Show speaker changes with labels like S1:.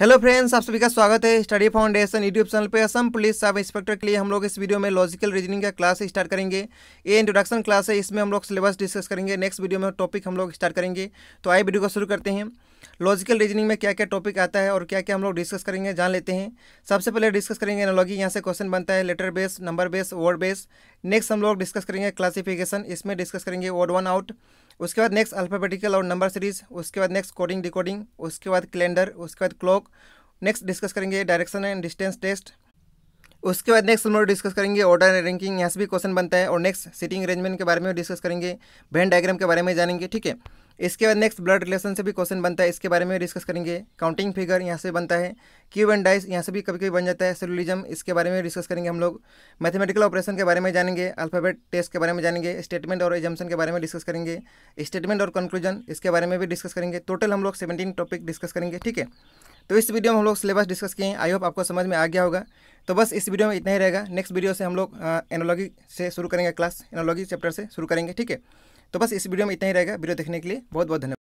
S1: hello friends आप सभी का स्वागत है स्टडी फाउंडेशन यूट्यूब चैनल पे असम पुलिस सब इंस्पेक्टर के लिए हम लोग इस वीडियो में लॉजिकल रीजनिंग का क्लास स्टार्ट करेंगे ये इंट्रोडक्शन क्लास है इसमें हम लोग सिलेबस डिस्कस करेंगे नेक्स्ट वीडियो में टॉपिक हम लोग स्टार्ट करेंगे तो आई वीडियो को शुरू करते हैं लॉजिकल रीजनिंग में क्या क्या टॉपिक आता है और क्या क्या हम लोग डिस्कस करेंगे जान लेते हैं सबसे पहले डिस्कस करेंगे एनोलॉजी यहाँ से क्वेश्चन बनता है letter base number base word base next हम लोग डिस्कस करेंगे क्लासिफिकेशन इसमें डिस्कस करेंगे वर्ड वन आउट उसके बाद नेक्स्ट अल्फाबेटिकल और नंबर सीरीज उसके बाद नेक्स्ट कोडिंग डिकोडिंग उसके बाद कैलेंडर उसके बाद क्लॉक नेक्स्ट डिस्कस करेंगे डायरेक्शन एंड डिस्टेंस टेस्ट उसके बाद नेक्स्ट हम लोग डिस्कस करेंगे ऑर्डर एंड रैंकिंग यहाँ से भी क्वेश्चन बनता है और नेक्स्ट सीटिंग अरेंजमेंट के बारे में डिस्कस करेंगे बैंड डायग्राम के बारे में जानेंगे ठीक है इसके बाद नेक्स्ट ब्लड रिलेशन से भी क्वेश्चन बनता है इसके बारे में डिस्कस करेंगे काउंटिंग फिगर यहाँ से बनता है क्यूब एंड डाइस यहाँ से भी कभी कभी बन जाता है सेलुलिज्म इसके बारे में डिस्कस करेंगे हम लोग मैथमेटिकल ऑपरेशन के बारे में जानेंगे अल्फ़ाबेट टेस्ट के बारे में जानेंगे स्टेटमेंट और एजम्सन के बारे में डिस्कस करेंगे स्टेटमेंट और कंक्लूजन इसके बारे में भी डिस्कस करेंगे टोटल हम लोग सेवेंटीन टॉपिक डिस्कस करेंगे ठीक है तो इस वीडियो में हम लोग सिलेबस डिस्कस किए आई होप आपको समझ में आ गया होगा तो बस इस वीडियो में इतना ही रहेगा नेक्स्ट वीडियो से हम लोग एनोलॉजी से शुरू करेंगे क्लास एनोलॉजी चैप्टर से शुरू करेंगे ठीक है तो बस इस वीडियो में इतना ही रहेगा वीडियो देखने के लिए बहुत बहुत धन्यवाद